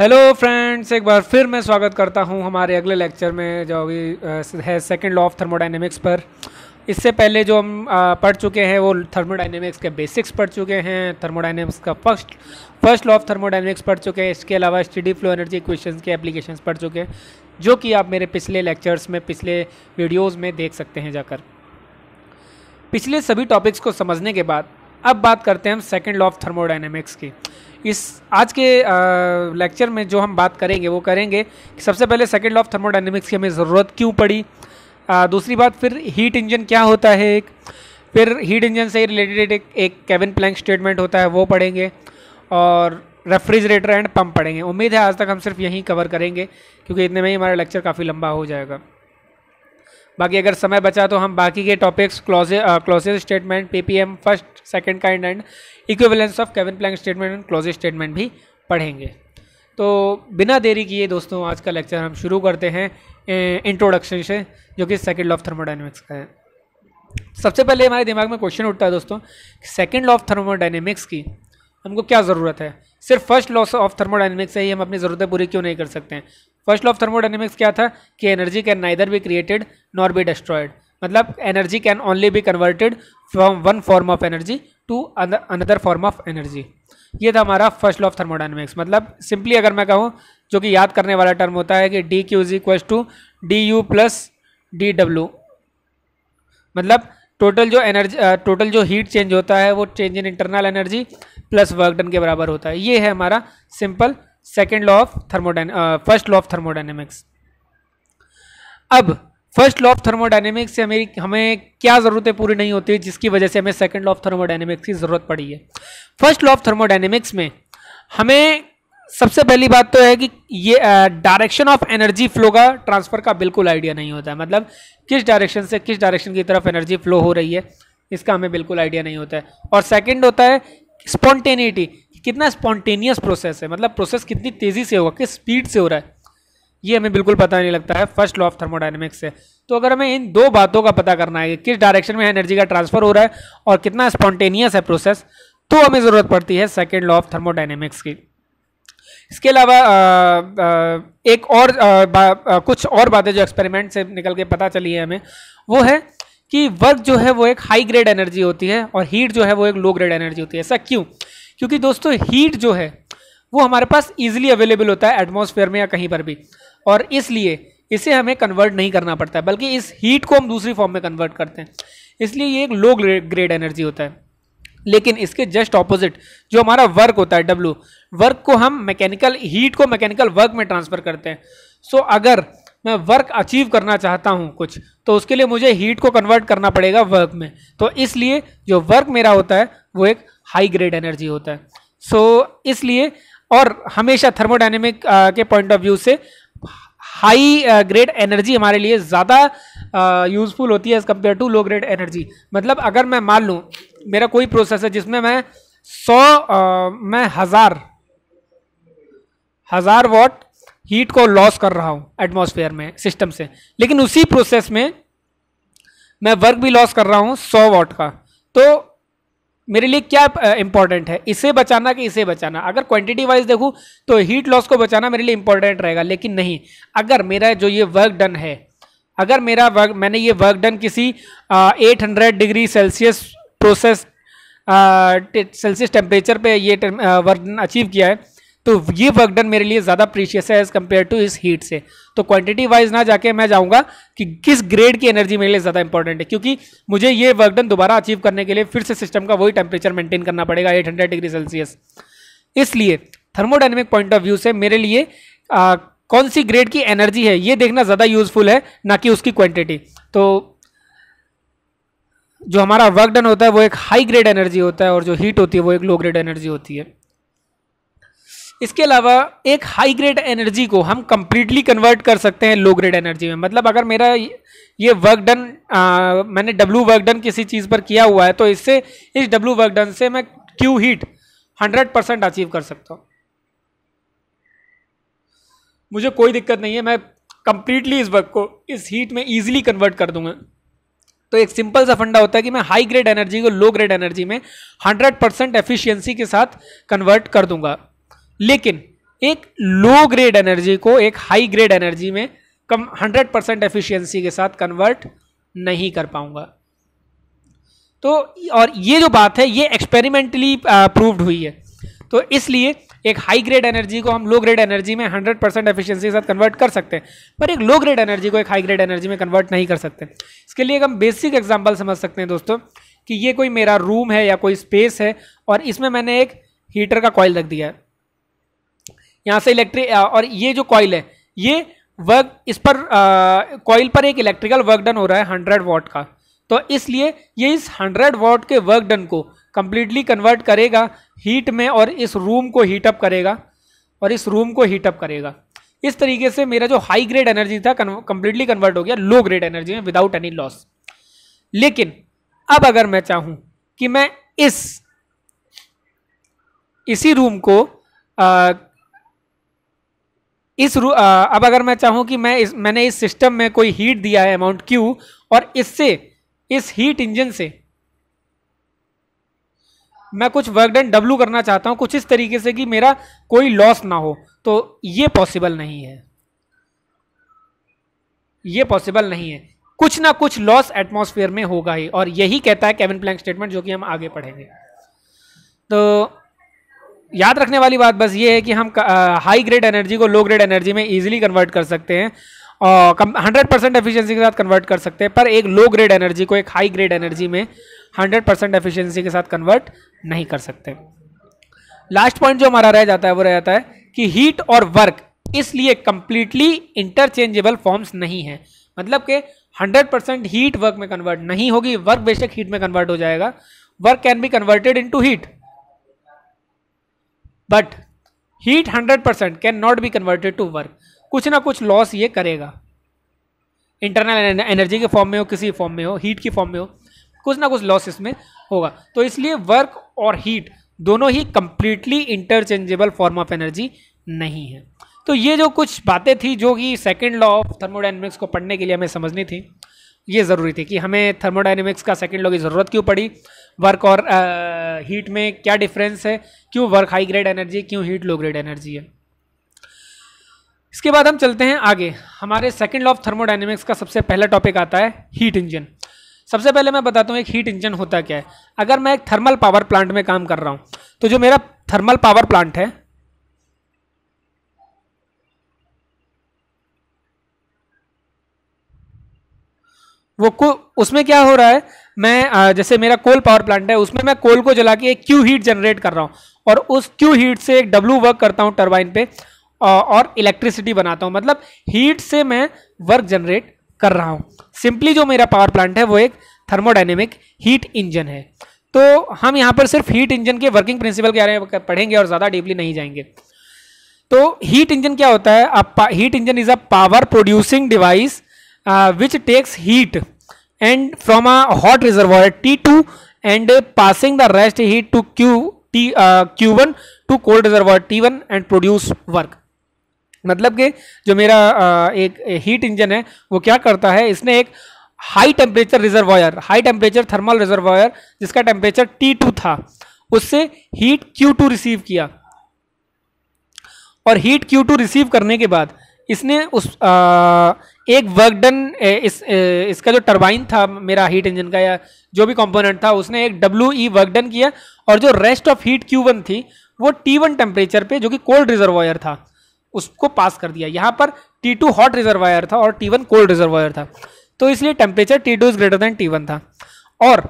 hello friends एक बार फिर मैं स्वागत करता हूं हमारे अगले लेक्चर में जो अभी है सेकेंड लॉ ऑफ थर्मोडाइनमिक्स पर इससे पहले जो हम पढ़ चुके हैं वो थर्मोडाइनमिक्स के बेसिक्स पढ़ चुके हैं थर्मोडाइनमिक्स का first first law of thermodynamics पढ़ चुके हैं इसके अलावा स्टडी फ्लो एनर्जी इक्वेशन के एप्लीकेशन पढ़ चुके हैं जो कि आप मेरे पिछले लेक्चर्स में पिछले वीडियोज़ में देख सकते हैं जाकर पिछले सभी टॉपिक्स को समझने के बाद अब बात करते हैं हम सेकेंड लॉ ऑफ थर्मोडाइनमिक्स की इस आज के लेक्चर में जो हम बात करेंगे वो करेंगे कि सबसे पहले सेकेंड लॉ ऑफ थर्मोडाइनमिक्स की हमें ज़रूरत क्यों पड़ी आ, दूसरी बात फिर हीट इंजन क्या होता है एक फिर हीट इंजन से रिलेटेड एक एक केविन प्लैंक स्टेटमेंट होता है वो पढ़ेंगे और रेफ्रिजरेटर एंड पंप पढ़ेंगे उम्मीद है आज तक हम सिर्फ यहीं कवर करेंगे क्योंकि इतने में ही हमारा लेक्चर काफ़ी लंबा हो जाएगा बाकी अगर समय बचा तो हम बाकी के topics Clausius Clausius statement PPM first second kind and equivalence of Kelvin Planck statement and Clausius statement भी पढ़ेंगे तो बिना देरी किए दोस्तों आज का लेक्चर हम शुरू करते हैं इंट्रोडक्शन से जो कि सेकेंड लॉफ ऑफ थर्मोडाइनमिक्स का है सबसे पहले हमारे दिमाग में क्वेश्चन उठता है दोस्तों सेकेंड लॉफ ऑफ थर्मोडाइनमिक्स की हमको क्या ज़रूरत है सिर्फ फर्स्ट लॉस ऑफ थर्मोडाइनमिक्स से ही हम अपनी ज़रूरतें पूरी क्यों नहीं कर सकते हैं फर्स्ट लॉ ऑफ थर्मोडाइनमिक्स क्या था कि energy can neither be created nor be destroyed मतलब energy can only be converted from one form of energy to another form of energy ये था हमारा फर्स्ट लॉ ऑफ थर्मोडाइनमिक्स मतलब simply अगर मैं कहूँ जो कि याद करने वाला टर्म होता है कि D Q is equal to D U plus D W मतलब टोटल जो एनर्जी टोटल जो हीट चेंज होता है वो change in internal energy plus work done के बराबर होता है ये है हमारा simple second law of thermodynamics first law of thermodynamics अब फर्स्ट लॉ ऑफ थर्मोडाइनमिक्स से हमें हमें क्या ज़रूरतें पूरी नहीं होती जिसकी वजह से हमें सेकेंड लॉ ऑफ थर्मोडाइनमिक्स की ज़रूरत पड़ी है फर्स्ट लॉ ऑफ थर्मोडाइनमिक्स में हमें सबसे पहली बात तो है कि ये डायरेक्शन ऑफ एनर्जी फ्लो का ट्रांसफर का बिल्कुल आइडिया नहीं होता है मतलब किस डायरेक्शन से किस डायरेक्शन की तरफ एनर्जी फ्लो हो रही है इसका हमें बिल्कुल आइडिया नहीं होता है और सेकेंड होता है स्पॉन्टेनिटी कितना स्पॉन्टेनियस प्रोसेस है मतलब प्रोसेस कितनी तेज़ी से होगा किस स्पीड से हो रहा है ये हमें बिल्कुल पता नहीं लगता है फर्स्ट लॉ ऑफ थर्मोडाइनमिक्स से तो अगर हमें इन दो बातों का पता करना है कि किस डायरेक्शन में एनर्जी का ट्रांसफर हो रहा है और कितना स्पॉन्टेनियस है प्रोसेस तो हमें ज़रूरत पड़ती है सेकेंड लॉ ऑफ थर्मोडाइनमिक्स की इसके अलावा एक और आ, बा, आ, कुछ और बातें जो एक्सपेरिमेंट से निकल के पता चली है हमें वो है कि वर्क जो है वो एक हाई ग्रेड एनर्जी होती है और हीट जो है वो एक लो ग्रेड एनर्जी होती है ऐसा क्यों क्योंकि दोस्तों हीट जो है वो हमारे पास ईजिली अवेलेबल होता है एटमोसफेयर में या कहीं पर भी और इसलिए इसे हमें कन्वर्ट नहीं करना पड़ता है बल्कि इस हीट को हम दूसरी फॉर्म में कन्वर्ट करते हैं इसलिए ये एक लो ग्रेड एनर्जी होता है लेकिन इसके जस्ट ऑपोजिट जो हमारा वर्क होता है डब्ल्यू वर्क को हम मैकेनिकल हीट को मैकेनिकल वर्क में ट्रांसफ़र करते हैं सो so, अगर मैं वर्क अचीव करना चाहता हूँ कुछ तो उसके लिए मुझे हीट को कन्वर्ट करना पड़ेगा वर्क में तो इसलिए जो वर्क मेरा होता है वो एक हाई ग्रेड एनर्जी होता है सो so, इसलिए और हमेशा थर्मोडाइनेमिक के पॉइंट ऑफ व्यू से हाई ग्रेड एनर्जी हमारे लिए ज़्यादा यूजफुल होती है as compare to low grade energy मतलब अगर मैं मान लूँ मेरा कोई प्रोसेस है जिसमें मैं सौ मैं हज़ार हज़ार वॉट हीट को लॉस कर रहा हूँ एटमोसफेयर में सिस्टम से लेकिन उसी प्रोसेस में मैं वर्क भी लॉस कर रहा हूँ सौ वॉट का तो मेरे लिए क्या इंपॉर्टेंट है इसे बचाना कि इसे बचाना अगर क्वांटिटी वाइज देखूँ तो हीट लॉस को बचाना मेरे लिए इंपॉर्टेंट रहेगा लेकिन नहीं अगर मेरा जो ये वर्क डन है अगर मेरा वर्क मैंने ये वर्क डन किसी at hundred degree Celsius process Celsius temperature पर यह वर्क डन अचीव किया है तो ये वर्क डन मेरे लिए ज़्यादा प्रीशियस है एज़ कम्पेयर टू इस हीट से तो क्वांटिटी वाइज ना जाके मैं जाऊँगा कि किस ग्रेड की एनर्जी मेरे लिए ज़्यादा इंपॉर्टेंट है क्योंकि मुझे ये वर्क डन दोबारा अचीव करने के लिए फिर से सिस्टम का वही टेम्परेचर मेंटेन करना पड़ेगा एट डिग्री सेल्सियस इसलिए थर्मोडाइनमिक पॉइंट ऑफ व्यू से मेरे लिए आ, कौन सी ग्रेड की एनर्जी है ये देखना ज़्यादा यूजफुल है ना कि उसकी क्वांटिटी तो जो हमारा वर्क डन होता है वो एक हाई ग्रेड एनर्जी होता है और जो हीट होती है वो एक लो ग्रेड एनर्जी होती है इसके अलावा एक हाई ग्रेड एनर्जी को हम कंप्लीटली कन्वर्ट कर सकते हैं लो ग्रेड एनर्जी में मतलब अगर मेरा ये वर्क डन मैंने डब्लू वर्क डन किसी चीज़ पर किया हुआ है तो इससे इस डब्लू वर्क डन से मैं Q heat hundred percent achieve कर सकता हूँ मुझे कोई दिक्कत नहीं है मैं कंप्लीटली इस वर्क को इस हीट में ईजिली कन्वर्ट कर दूंगा तो एक सिंपल सा फंडा होता है कि मैं हाई ग्रेड एनर्जी को लो ग्रेड एनर्जी में 100 परसेंट एफिशिएंसी के साथ कन्वर्ट कर दूंगा लेकिन एक लो ग्रेड एनर्जी को एक हाई ग्रेड एनर्जी में कम हंड्रेड परसेंट एफिशियंसी के साथ कन्वर्ट नहीं कर पाऊंगा तो और ये जो बात है ये एक्सपेरिमेंटली प्रूव्ड हुई है तो इसलिए एक हाई ग्रेड एनर्जी को हम लो ग्रेड एनर्जी में 100 परसेंट एफिशियंसी के साथ कन्वर्ट कर सकते हैं पर एक लो ग्रेड एनर्जी को एक हाई ग्रेड एनर्जी में कन्वर्ट नहीं कर सकते इसके लिए हम बेसिक एग्जाम्पल समझ सकते हैं दोस्तों कि ये कोई मेरा रूम है या कोई स्पेस है और इसमें मैंने एक हीटर का कॉयल रख दिया है यहाँ से इलेक्ट्रिक और ये जो कॉयल है ये वर्क इस पर कॉयल पर एक इलेक्ट्रिकल वर्क डन हो रहा है हंड्रेड वॉट का तो इसलिए ये इस हंड्रेड वॉट के वर्क डन को कम्प्लीटली कन्वर्ट करेगा हीट में और इस रूम को हीटअप करेगा और इस रूम को हीटअप करेगा इस तरीके से मेरा जो हाई ग्रेड एनर्जी था कंप्लीटली कन्वर्ट हो गया लो ग्रेड एनर्जी में विदाउट एनी लॉस लेकिन अब अगर मैं चाहूं कि मैं इस इसी रूम को इस आ, अब अगर मैं चाहूँ कि मैं इस मैंने इस सिस्टम में कोई हीट दिया है अमाउंट क्यू और इससे इस हीट इंजन से मैं कुछ वर्क डन डब्लू करना चाहता हूँ कुछ इस तरीके से कि मेरा कोई लॉस ना हो तो ये पॉसिबल नहीं है ये पॉसिबल नहीं है कुछ ना कुछ लॉस एटमॉस्फेयर में होगा ही और यही कहता है केविन प्लैंक स्टेटमेंट जो कि हम आगे पढ़ेंगे तो याद रखने वाली बात बस ये है कि हम हाई ग्रेड एनर्जी को लो ग्रेड एनर्जी में ईजिली कन्वर्ट कर सकते हैं और हंड्रेड परसेंट एफिशियंसी के साथ कन्वर्ट कर सकते हैं पर एक लो ग्रेड एनर्जी को एक हाई ग्रेड एनर्जी में हंड्रेड परसेंट एफिशियंसी के साथ कन्वर्ट नहीं कर सकते लास्ट पॉइंट जो हमारा रह जाता है वो रह जाता है कि हीट और वर्क इसलिए कंप्लीटली इंटरचेंजेबल फॉर्म्स नहीं है मतलब कि परसेंट हीट वर्क में कन्वर्ट नहीं होगी वर्क बेशक हीट में कन्वर्ट हो जाएगा work can be converted into heat but heat hundred percent can not be converted to work कुछ ना कुछ लॉस ये करेगा इंटरनल एनर्जी के फॉर्म में हो किसी फॉर्म में हो हीट की फॉर्म में हो कुछ ना कुछ लॉस इसमें होगा तो इसलिए वर्क और हीट दोनों ही completely interchangeable form of energy नहीं है तो ये जो कुछ बातें थी जो कि सेकेंड लॉ ऑफ थर्मोडाइनमिक्स को पढ़ने के लिए हमें समझनी थी ये ज़रूरी थी कि हमें थर्मोडाइनमिक्स का सेकेंड लॉ की ज़रूरत क्यों पड़ी वर्क और आ, हीट में क्या डिफरेंस है क्यों वर्क हाई ग्रेड एनर्जी क्यों हीट लो ग्रेड एनर्जी है इसके बाद हम चलते हैं आगे हमारे सेकेंड लॉ ऑफ थर्मोडाइनमिक्स का सबसे पहला टॉपिक आता है हीट इंजन सबसे पहले मैं बताता हूँ एक हीट इंजन होता क्या है अगर मैं एक थर्मल पावर प्लांट में काम कर रहा हूँ तो जो मेरा थर्मल पावर प्लांट है वो को उसमें क्या हो रहा है मैं जैसे मेरा कोल पावर प्लांट है उसमें मैं कोल को जला के एक क्यू हीट जनरेट कर रहा हूँ और उस क्यू हीट से एक डब्लू वर्क करता हूँ टर्बाइन पे और इलेक्ट्रिसिटी बनाता हूँ मतलब हीट से मैं वर्क जनरेट कर रहा हूँ सिंपली जो मेरा पावर प्लांट है वो एक थर्मोडाइनेमिक हीट इंजन है तो हम यहाँ पर सिर्फ हीट इंजन के वर्किंग प्रिंसिपल के बारे में पढ़ेंगे और ज़्यादा डीपली नहीं जाएंगे तो हीट इंजन क्या होता है heat engine is a power producing device which takes heat and from a hot from T two and passing the rest heat to Q T Q one to cold cold T one and produce work मतलब कि जो मेरा uh, एक heat engine है वो क्या करता है इसने एक high temperature reservoir high temperature thermal reservoir जिसका टेम्परेचर टी टू था उससे हीट क्यू टू रिसीव किया और हीट क्यू टू रिसीव करने के बाद इसने उस आ, uh, एक वर्क डन इस इसका जो टरबाइन था मेरा हीट इंजन का या जो भी कंपोनेंट था उसने एक डब्ल्यू ई वर्क डन किया और जो rest of heat Q one थी वो टी वन टेम्परेचर पर जो कि कोल्ड रिजर्वायर था उसको पास कर दिया यहाँ पर टी टू हॉट रिजर्वायर था और टी वन कोल्ड रिजर्वायर था तो इसलिए temperature T two is greater than T one था और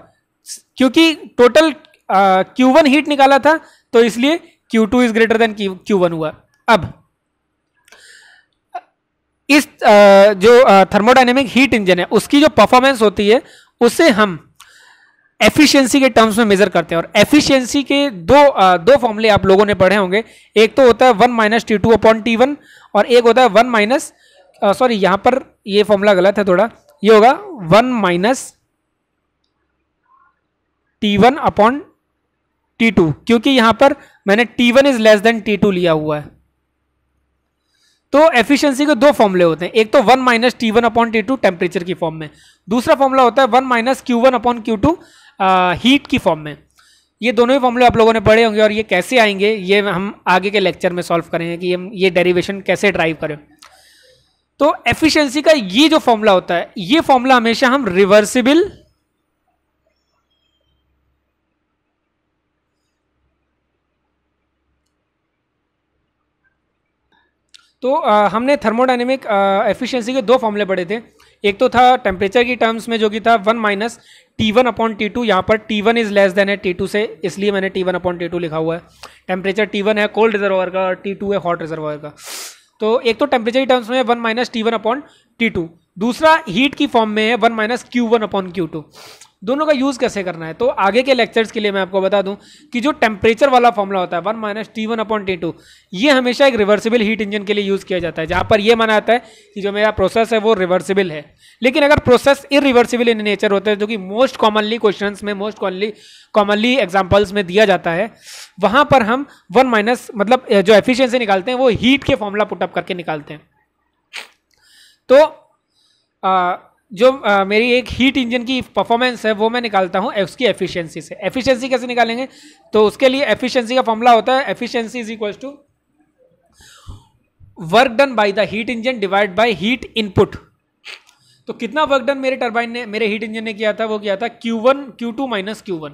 क्योंकि टोटल क्यू वन हीट निकाला था तो इसलिए Q two is greater than Q one हुआ अब इस जो थर्मोडाइनेमिक हीट इंजन है उसकी जो परफॉर्मेंस होती है उसे हम एफिशिएंसी के टर्म्स में मेजर करते हैं और एफिशिएंसी के दो दो फॉर्मूले आप लोगों ने पढ़े होंगे एक तो होता है one minus T two upon T one और एक होता है वन माइनस सॉरी यहां पर ये फॉर्मूला गलत है थोड़ा ये होगा one minus T one upon T two क्योंकि यहां पर मैंने T one is less than T two लिया हुआ है तो एफिशिएंसी के दो फॉर्मूले होते हैं एक तो one minus T one upon T two temperature की फॉर्म में दूसरा फॉर्मूला होता है one minus Q one upon Q two heat की फॉर्म में ये दोनों ही फॉर्मूले आप लोगों ने पढ़े होंगे और ये कैसे आएंगे ये हम आगे के लेक्चर में सॉल्व करेंगे कि हम ये डेरिवेशन कैसे ड्राइव करें तो एफिशियंसी का ये जो फॉर्मूला होता है ये फॉर्मूला हमेशा हम रिवर्सिबल तो आ, हमने थर्मोडाइनमिक एफिशिएंसी के दो फॉर्मूले पढ़े थे एक तो था टेम्परेचर की टर्म्स में जो कि था one minus T one upon T two यहाँ पर T one is less than है टी टू से इसलिए मैंने T one upon T two लिखा हुआ है टेम्परेचर टी वन है कोल्ड रिजर्वर का और टी टू है हॉट रिजर्वर का तो एक तो टेम्परेचर की टर्म्स में one minus T one upon T two दूसरा हीट की फॉर्म में है one minus Q one upon Q two दोनों का यूज़ कैसे करना है तो आगे के लेक्चर्स के लिए मैं आपको बता दूं कि जो टेम्परेचर वाला फॉर्मूला होता है one minus T one upon T two ये हमेशा एक रिवर्सिबल हीट इंजन के लिए यूज़ किया जाता है जहाँ पर यह माना जाता है कि जो मेरा प्रोसेस है वो रिवर्सिबल है लेकिन अगर प्रोसेस इरिवर्सिबल इन नेचर होता है जो कि मोस्ट कॉमनली क्वेश्चन में मोस्ट कॉमनली कॉमनली एग्जाम्पल्स में दिया जाता है वहाँ पर हम वन माइनस मतलब जो एफिशियंसी निकालते हैं वो हीट के फॉर्मूला पुटअप करके निकालते हैं तो आ, जो आ, मेरी एक हीट इंजन की परफॉर्मेंस है वो मैं निकालता हूँ उसकी एफिशिएंसी से एफिशिएंसी कैसे निकालेंगे तो उसके लिए एफिशिएंसी का फॉर्मूला होता है efficiency is equal to work done by the heat engine divide by heat input तो कितना वर्क डन मेरे टर्बाइन ने मेरे हीट इंजन ने किया था वो किया था Q one Q two minus Q one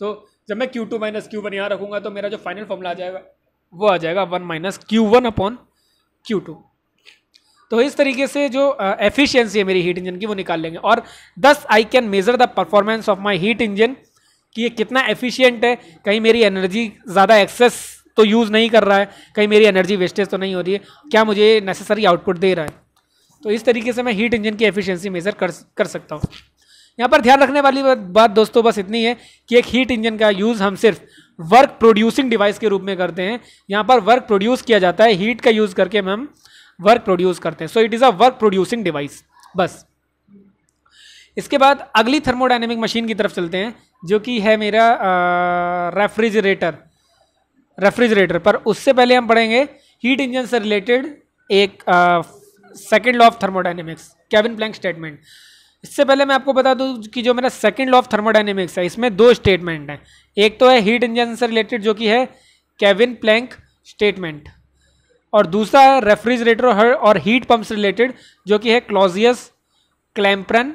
तो जब मैं Q two minus Q one यहाँ रखूंगा तो मेरा जो फाइनल फॉर्मूला आ जाएगा वो आ जाएगा one minus Q one upon Q two तो इस तरीके से जो एफिशिएंसी है मेरी हीट इंजन की वो निकाल लेंगे और thus I can measure the performance of my heat engine कि ये कितना एफिशिएंट है कहीं मेरी एनर्जी ज़्यादा एक्सेस तो यूज़ नहीं कर रहा है कहीं मेरी एनर्जी वेस्टेज तो नहीं हो रही है क्या मुझे नेसेसरी आउटपुट दे रहा है तो इस तरीके से मैं हीट इंजन की एफिशियंसी मेज़र कर कर सकता हूँ यहाँ पर ध्यान रखने वाली बात दोस्तों बस इतनी है कि एक हीट इंजन का यूज़ हम सिर्फ वर्क प्रोड्यूसिंग डिवाइस के रूप में करते हैं यहाँ पर वर्क प्रोड्यूस किया जाता है हीट का यूज़ करके हम वर्क प्रोड्यूस करते हैं so it is a work producing device बस इसके बाद अगली थर्मोडाइनेमिक मशीन की तरफ चलते हैं जो कि है मेरा रेफ्रिजरेटर रेफ्रिजरेटर पर उससे पहले हम पढ़ेंगे हीट इंजन से रिलेटेड एक second law of thermodynamics Kelvin Planck statement इससे पहले मैं आपको बता दूं कि जो मेरा सेकेंड लॉ ऑफ थर्मोडाइनेमिक्स है इसमें दो स्टेटमेंट हैं एक तो है हीट इंजन से रिलेटेड जो कि है कैबिन प्लैंक स्टेटमेंट और दूसरा है रेफ्रिजरेटर और हीट से रिलेटेड जो कि है क्लोजियस क्लैम्प्रन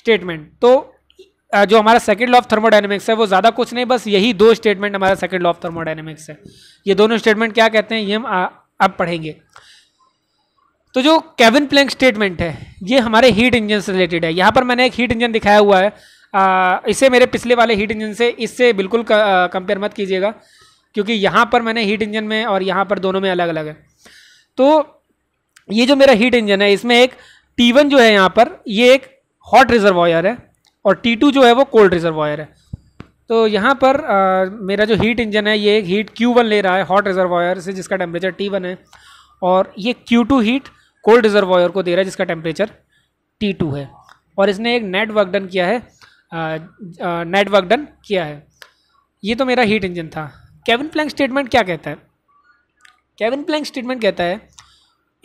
स्टेटमेंट तो जो हमारा सेकेंड लॉ ऑफ थर्मोडाइनमिक्स है वो ज़्यादा कुछ नहीं बस यही दो स्टेटमेंट हमारा सेकेंड लॉ ऑफ थर्मोडाइनमिक्स है ये दोनों स्टेटमेंट क्या कहते हैं ये हम अब पढ़ेंगे तो जो कैबिन प्लैंक स्टेटमेंट है ये हमारे हीट इंजन से रिलेटेड है यहाँ पर मैंने एक हीट इंजन दिखाया हुआ है इसे मेरे पिछले वाले हीट इंजन से इससे बिल्कुल कंपेयर मत कीजिएगा क्योंकि यहाँ पर मैंने हीट इंजन में और यहाँ पर दोनों में अलग अलग है तो ये जो मेरा हीट इंजन है इसमें एक टी जो है यहाँ पर ये एक हॉट वायर है और टी जो है वो कोल्ड वायर है तो यहाँ पर आ, मेरा जो हीट इंजन है ये एक हीट Q1 ले रहा है हॉट वायर से जिसका टेम्परेचर T1 है और ये Q2 हीट कोल्ड रिजर्वायर को दे रहा है जिसका टेम्परेचर T2 है और इसने एक नेट वर्क डन किया है नेटवर्क डन किया है ये तो मेरा हीट इंजन था केविन प्लैंक स्टेटमेंट क्या कहता है केविन प्लैंक स्टेटमेंट कहता है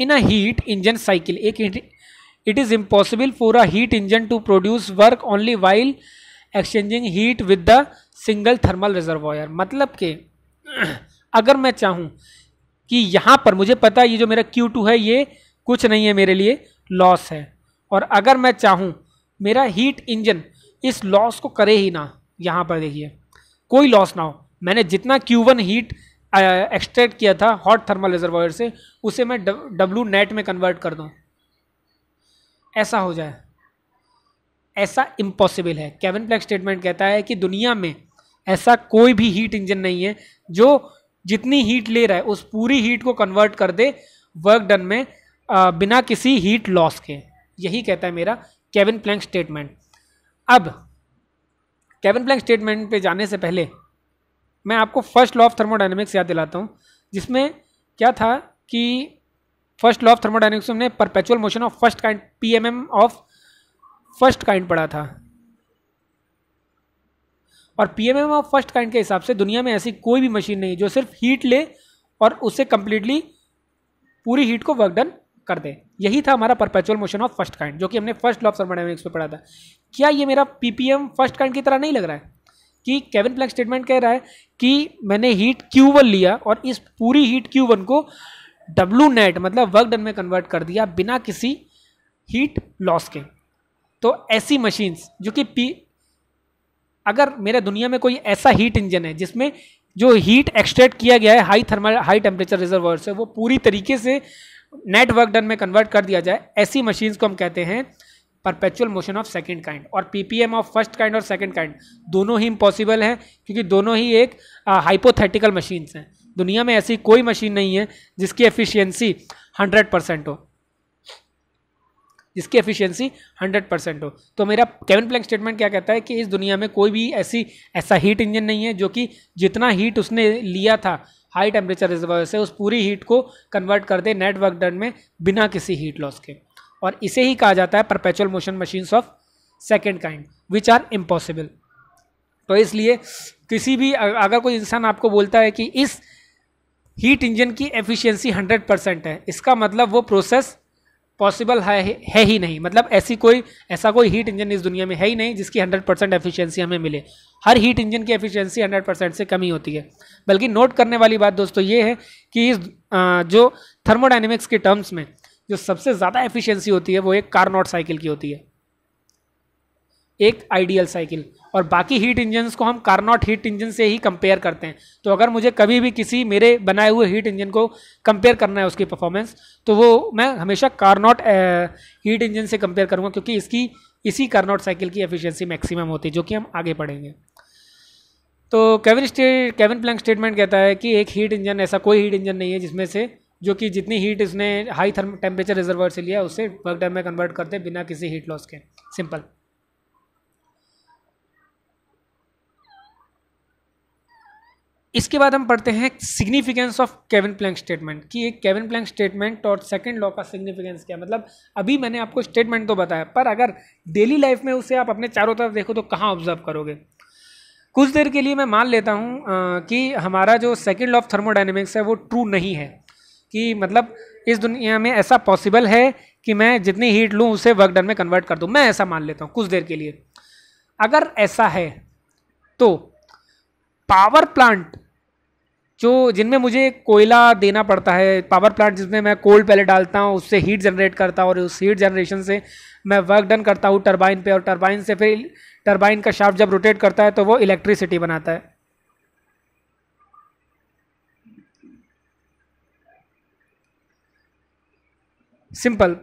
in a heat engine cycle एक it is impossible for a heat engine to produce work only while exchanging heat with the single thermal reservoir मतलब के अगर मैं चाहूँ कि यहाँ पर मुझे पता है ये जो मेरा क्यू टू है ये कुछ नहीं है मेरे लिए लॉस है और अगर मैं चाहूँ मेरा हीट इंजन इस लॉस को करे ही ना यहाँ पर देखिए कोई लॉस ना हो मैंने जितना Q1 हीट एक्सट्रैक्ट किया था हॉट थर्मल रिजर्वायर से उसे मैं डब्लू नेट में कन्वर्ट कर दूँ ऐसा हो जाए ऐसा इम्पॉसिबल है केवन प्लैक स्टेटमेंट कहता है कि दुनिया में ऐसा कोई भी हीट इंजन नहीं है जो जितनी हीट ले रहा है उस पूरी हीट को कन्वर्ट कर दे वर्क डन में आ, बिना किसी हीट लॉस के यही कहता है मेरा केविन प्लैंक स्टेटमेंट अब कैवन प्लैंक स्टेटमेंट पे जाने से पहले मैं आपको फर्स्ट लॉ ऑफ थर्मोडाइनमिक्स याद दिलाता हूँ जिसमें क्या था कि फर्स्ट लॉ ऑफ थर्मोडाइनमिक्स में हमने perpetual motion of first kind P of first kind पढ़ा था और पीएमएम ऑफ फर्स्ट काइंड के हिसाब से दुनिया में ऐसी कोई भी मशीन नहीं जो सिर्फ हीट ले और उससे कंप्लीटली पूरी हीट को वर्क डन कर दे यही था हमारा perpetual motion of first kind जो कि हमने फर्स्ट लॉ ऑफ सर्वडाइनमिक्स पे पढ़ा था क्या ये मेरा पीपीएम फर्स्ट काइंड की तरह नहीं लग रहा है कि केविन प्लैक स्टेटमेंट कह रहा है कि मैंने हीट क्यू वन लिया और इस पूरी हीट क्यू वन को डब्लू नेट मतलब वर्क डन में कन्वर्ट कर दिया बिना किसी हीट लॉस के तो ऐसी मशीन्स जो कि पी अगर मेरे दुनिया में कोई ऐसा हीट इंजन है जिसमें जो हीट एक्सट्रैक्ट किया गया है high thermal high temperature reservoir से वो पूरी तरीके से नेट वर्क डन में कन्वर्ट कर दिया जाए ऐसी मशीन्स को हम कहते हैं perpetual motion of second kind और पीपीएम ऑफ फर्स्ट काइंड और सेकेंड काइंड दोनों ही इम्पॉसिबल हैं क्योंकि दोनों ही एक हाइपोथेटिकल मशीन्स हैं दुनिया में ऐसी कोई मशीन नहीं है जिसकी एफिशिएंसी हंड्रेड परसेंट हो जिसकी एफिशिएंसी 100 परसेंट हो तो मेरा केविन प्लैंक स्टेटमेंट क्या कहता है कि इस दुनिया में कोई भी ऐसी ऐसा हीट इंजन नहीं है जो कि जितना हीट उसने लिया था हाई टेम्परेचर रिजर्वर से उस पूरी हीट को कन्वर्ट कर दे नेट वर्क डन में बिना किसी हीट लॉस के और इसे ही कहा जाता है perpetual motion machines of second kind which are impossible तो इसलिए किसी भी अगर कोई इंसान आपको बोलता है कि इस हीट इंजन की एफिशिएंसी 100 परसेंट है इसका मतलब वो प्रोसेस पॉसिबल है है ही नहीं मतलब ऐसी कोई ऐसा कोई हीट इंजन इस दुनिया में है ही नहीं जिसकी 100 परसेंट एफिशियंसी हमें मिले हर हीट इंजन की एफिशिएंसी 100 परसेंट से कम ही होती है बल्कि नोट करने वाली बात दोस्तों ये है कि इस जो थर्मोडाइनमिक्स के टर्म्स में जो सबसे ज़्यादा एफिशिएंसी होती है वो एक कारनॉट साइकिल की होती है एक आइडियल साइकिल और बाकी हीट इंजन को हम कारनॉट हीट इंजन से ही कंपेयर करते हैं तो अगर मुझे कभी भी किसी मेरे बनाए हुए हीट इंजन को कंपेयर करना है उसकी परफॉर्मेंस तो वो मैं हमेशा कारनॉट हीट इंजन से कंपेयर करूँगा क्योंकि इसकी इसी कारनॉट साइकिल की एफिशिएंसी मैक्सिमम होती है जो कि हम आगे पढ़ेंगे तो Kelvin state Kelvin Planck statement कहता है कि एक हीट इंजन ऐसा कोई हीट इंजन नहीं है जिसमें से जो कि जितनी हीट इसने हाई थर्म टेम्परेचर रिजर्वर से लिया उसे वर्क डैम में कन्वर्ट करते बिना किसी हीट लॉस के सिंपल इसके बाद हम पढ़ते हैं significance of Kelvin Planck statement कि एक केविन प्लैंक स्टेटमेंट और सेकंड लॉ का सिग्निफिकेंस क्या मतलब अभी मैंने आपको स्टेटमेंट तो बताया पर अगर डेली लाइफ में उसे आप अपने चारों तरफ देखो तो कहाँ ऑब्जर्व करोगे कुछ देर के लिए मैं मान लेता हूँ कि हमारा जो सेकेंड लॉ ऑफ थर्मोडाइनमिक्स है वो ट्रू नहीं है कि मतलब इस दुनिया में ऐसा पॉसिबल है कि मैं जितनी हीट लूँ उसे वर्क डन में कन्वर्ट कर दूँ मैं ऐसा मान लेता हूँ कुछ देर के लिए अगर ऐसा है तो पावर प्लांट जो जिनमें मुझे कोयला देना पड़ता है पावर प्लांट जिसमें मैं कोल्ड पहले डालता हूँ उससे हीट जनरेट करता हूँ और उस हीट जनरेशन से मैं वर्क डन करता हूँ टर्बाइन पे और टर्बाइन से फिर टर्बाइन का शाफ्ट जब रोटेट करता है तो वो इलेक्ट्रिसिटी बनाता है सिंपल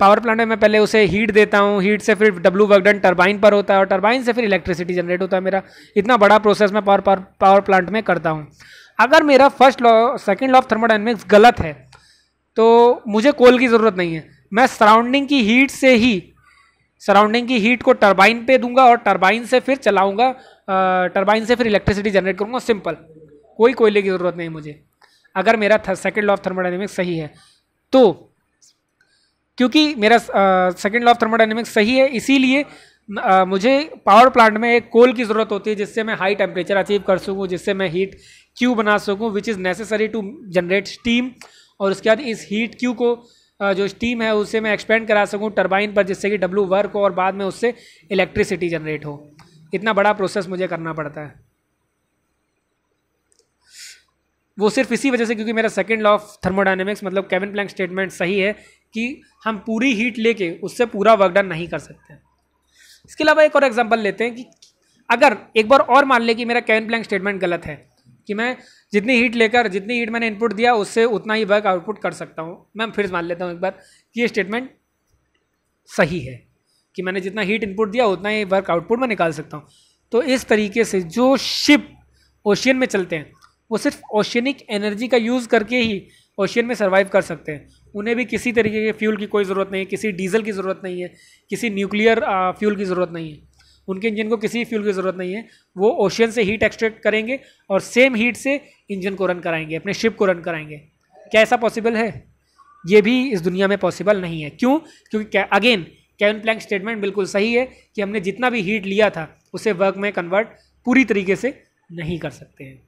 पावर प्लांट में मैं पहले उसे हीट देता हूँ हीट से फिर डब्लू वर्कडन टर्बाइन पर होता है और टर्बाइन से फिर इलेक्ट्रिसिटी जनरेट होता है मेरा इतना बड़ा प्रोसेस मैं पावर पावर प्लांट में करता हूँ अगर मेरा first law second law of thermodynamics गलत है तो मुझे कोल की ज़रूरत नहीं है मैं सराउंडिंग की हीट से ही सराउंडिंग की हीट को टरबाइन पे दूंगा और टरबाइन से फिर चलाऊंगा टरबाइन से फिर इलेक्ट्रिसिटी जनरेट करूंगा सिंपल कोई कोयले की ज़रूरत नहीं मुझे अगर मेरा सेकेंड लॉ ऑफ थर्मोडाइनमिक्स सही है तो क्योंकि मेरा सेकेंड लॉ ऑफ थर्मोडाइनमिक्स सही है इसीलिए मुझे पावर प्लांट में एक कोल की ज़रूरत होती है जिससे मैं हाई टेम्परेचर अचीव कर सकूँ जिससे मैं हीट क्यू बना सकूँ which is necessary to generate steam और उसके बाद इस हीट क्यू को जो स्टीम है उसे मैं एक्सपेंड करा सकूँ टर्बाइन पर जिससे कि डब्ल्यू वर्क हो और बाद में उससे इलेक्ट्रिसिटी जनरेट हो इतना बड़ा प्रोसेस मुझे करना पड़ता है वो सिर्फ इसी वजह से क्योंकि मेरा सेकेंड लॉ ऑफ थर्मोडाइनमिक्स मतलब केविन प्लैंक स्टेटमेंट सही है कि हम पूरी हीट लेके उससे पूरा वर्क डन नहीं कर सकते इसके अलावा एक और एग्जांपल लेते हैं कि अगर एक बार और मान लें कि मेरा केविन प्लैंक स्टेटमेंट गलत है कि मैं जितनी हीट लेकर जितनी हीट मैंने इनपुट दिया उससे उतना ही वर्क आउटपुट कर सकता हूँ मैं फिर मान लेता हूँ एक बार कि ये स्टेटमेंट सही है कि मैंने जितना हीट इनपुट दिया उतना ही वर्क आउटपुट मैं निकाल सकता हूँ तो इस तरीके से जो शिप ओशियन में चलते हैं वो सिर्फ ओशियनिक एनर्जी का यूज़ करके ही ओशियन में सर्वाइव कर सकते हैं उन्हें भी किसी तरीके के फ्यूल की कोई ज़रूरत नहीं है किसी डीजल की ज़रूरत नहीं है किसी न्यूक्लियर फ्यूल की ज़रूरत नहीं है उनके इंजन को किसी फ्यूल की ज़रूरत नहीं है वो ओशियन से हीट एक्सट्रैक्ट करेंगे और सेम हीट से इंजन को रन कराएंगे अपने शिप को रन कराएंगे क्या ऐसा पॉसिबल है ये भी इस दुनिया में पॉसिबल नहीं है क्यों क्योंकि अगेन कैन प्लैंक स्टेटमेंट बिल्कुल सही है कि हमने जितना भी हीट लिया था उसे वर्क में कन्वर्ट पूरी तरीके से नहीं कर सकते हैं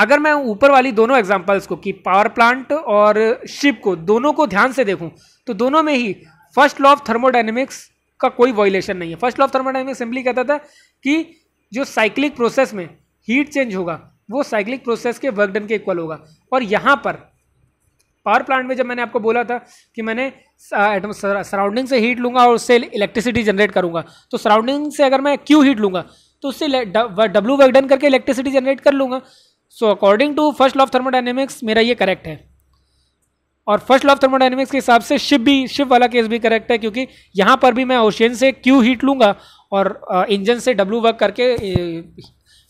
अगर मैं ऊपर वाली दोनों एग्जाम्पल्स को कि पावर प्लांट और शिप को दोनों को ध्यान से देखूं तो दोनों में ही फर्स्ट लॉ ऑफ थर्मोडाइनमिक्स का कोई वॉयलेशन नहीं है first law of thermodynamics simply कहता था कि जो साइक्लिक प्रोसेस में हीट चेंज होगा वो साइक्लिक प्रोसेस के वर्क डन के इक्वल होगा और यहाँ पर पावर प्लांट में जब मैंने आपको बोला था कि मैंने सराउंडिंग से हीट लूंगा और उससे इलेक्ट्रिसिटी जनरेट करूंगा तो सराउंडिंग से अगर मैं क्यू हीट लूंगा तो उससे डब्ल्यू वर्क डन करके इलेक्ट्रिसिटी जनरेट कर लूंगा so according to first law of thermodynamics मेरा ये करेक्ट है और फर्स्ट लॉ ऑफ थर्मोडाइनमिक्स के हिसाब से शिप भी शिप वाला केस भी करेक्ट है क्योंकि यहाँ पर भी मैं ओशियन से क्यू हीट लूँगा और इंजन से डब्लू वर्क करके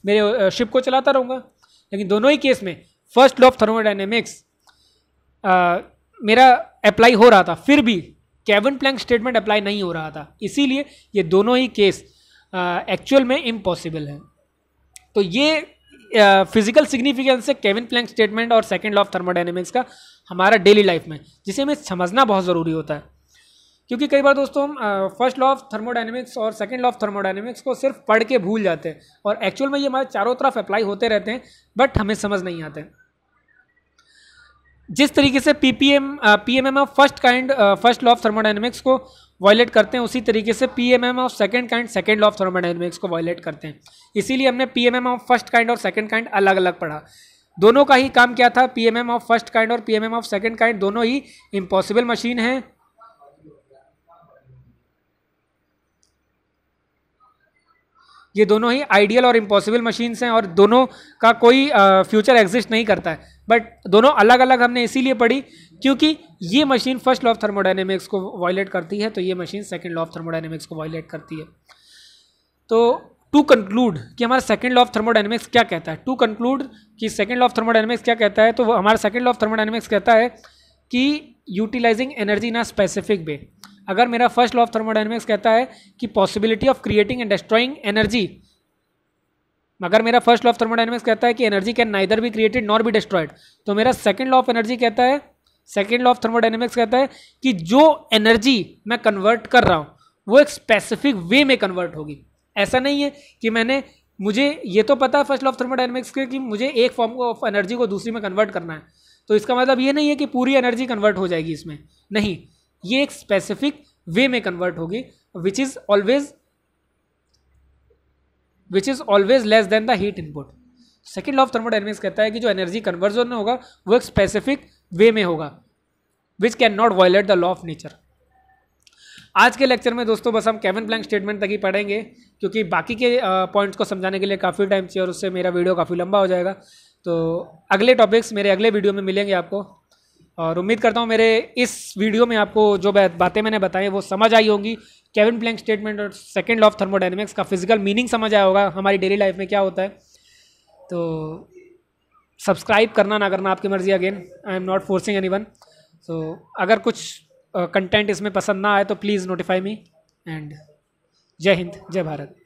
मेरे शिप को चलाता रहूँगा लेकिन दोनों ही केस में फर्स्ट लॉ ऑफ थर्मोडाइनमिक्स मेरा अप्लाई हो रहा था फिर भी केवन प्लैंक स्टेटमेंट अप्लाई नहीं हो रहा था इसीलिए ये दोनों ही केस एक्चुअल में इम्पॉसिबल है तो ये फिजिकल सिग्निफिकेंस से केवन प्लैंक स्टेटमेंट और सेकेंड लॉ ऑफ थर्मोडाइनमिक्स का हमारा डेली लाइफ में जिसे हमें समझना बहुत ज़रूरी होता है क्योंकि कई बार दोस्तों हम फर्स्ट लॉ ऑफ थर्मोडाइनमिक्स और सेकंड लॉ ऑफ थर्मोडाइनमिक्स को सिर्फ पढ़ के भूल जाते हैं और एक्चुअल में ये हमारे चारों तरफ अप्लाई होते रहते हैं बट हमें समझ नहीं आते जिस तरीके से P P M P M M of first kind first law of thermodynamics को वायलेट करते हैं उसी तरीके से P M M of second kind second law of thermodynamics को वायलेट करते हैं इसीलिए हमने P M M of first kind और सेकेंड काइंड अलग अलग पढ़ा दोनों का ही काम क्या था पीएमएम ऑफ फर्स्ट काइंड और पीएमएम ऑफ सेकंड काइंड दोनों ही इम्पॉसिबल मशीन हैं ये दोनों ही आइडियल और इम्पॉसिबल मशीन्स हैं और दोनों का कोई फ्यूचर एग्जिस्ट नहीं करता है बट दोनों अलग अलग हमने इसीलिए पढ़ी क्योंकि ये machine first law of thermodynamics को वायलेट करती है तो ये machine second law of thermodynamics को वायलेट करती है तो टू कंक्लूड कि हमारा सेकंड लॉ ऑफ थर्मोडाइनमिक्स क्या कहता है टू कंक्लूड कि सेकंड लॉ ऑफ थर्मोडाइनमिक्स क्या कहता है तो हमारा सेकंड लॉ ऑफ थर्मोडाइनमिक्स कहता है कि utilizing energy in a specific way अगर मेरा फर्स्ट लॉ ऑफ थर्मोडाइनमिक्स कहता है कि possibility of creating and destroying energy अगर मेरा फर्स्ट लॉ ऑफ थर्मोडाइनमिक्स कहता है कि एनर्जी कैन नाइदर भी क्रिएटेड नॉर भी डिस्ट्रॉयड तो मेरा सेकंड लॉ ऑफ एनर्जी कहता है सेकंड लॉ ऑफ थर्मोडाइनमिक्स कहता है कि जो एनर्जी मैं कन्वर्ट कर रहा हूँ वो एक स्पेसिफिक वे में कन्वर्ट होगी ऐसा नहीं है कि मैंने मुझे ये तो पता है फर्स्ट ऑफ थर्मोडाइनमिक्स के कि मुझे एक फॉर्म ऑफ एनर्जी को दूसरी में कन्वर्ट करना है तो इसका मतलब ये नहीं है कि पूरी एनर्जी कन्वर्ट हो जाएगी इसमें नहीं ये एक स्पेसिफिक वे में कन्वर्ट होगी which is always which is always less than the heat input second of thermodynamics कहता है कि जो एनर्जी कन्वर्जन होगा वो एक स्पेसिफिक वे में होगा which cannot violate the law of nature आज के लेक्चर में दोस्तों बस हम केवन प्लैंक स्टेटमेंट तक ही पढ़ेंगे क्योंकि बाकी के पॉइंट्स को समझाने के लिए काफ़ी टाइम चाहिए और उससे मेरा वीडियो काफ़ी लंबा हो जाएगा तो अगले टॉपिक्स मेरे अगले वीडियो में मिलेंगे आपको और उम्मीद करता हूँ मेरे इस वीडियो में आपको जो बातें मैंने बताई वो समझ आई होंगी केवन प्लैंक स्टेटमेंट और सेकेंड ऑफ थर्मोडाइनमिक्स का फिजिकल मीनिंग समझ आया होगा हमारी डेली लाइफ में क्या होता है तो सब्सक्राइब करना ना करना आपकी मर्ज़ी again I am not forcing anyone so अगर कुछ कंटेंट इसमें पसंद ना आए तो प्लीज़ नोटिफाई मी एंड जय हिंद जय भारत